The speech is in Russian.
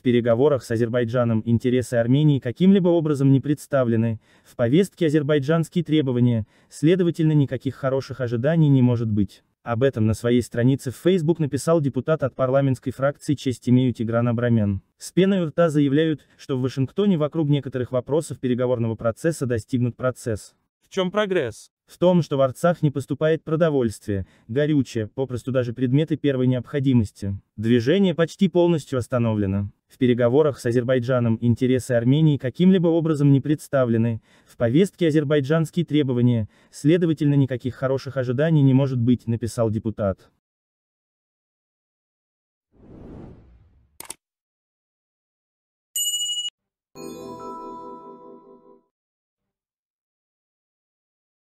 В переговорах с Азербайджаном интересы Армении каким-либо образом не представлены, в повестке азербайджанские требования, следовательно никаких хороших ожиданий не может быть. Об этом на своей странице в Facebook написал депутат от парламентской фракции «Честь имею» Тигран Абрамян. С пеной у рта заявляют, что в Вашингтоне вокруг некоторых вопросов переговорного процесса достигнут процесс. В чем прогресс? В том, что в Арцах не поступает продовольствие, горючее, попросту даже предметы первой необходимости. Движение почти полностью остановлено. В переговорах с Азербайджаном интересы Армении каким-либо образом не представлены, в повестке азербайджанские требования, следовательно никаких хороших ожиданий не может быть, написал депутат.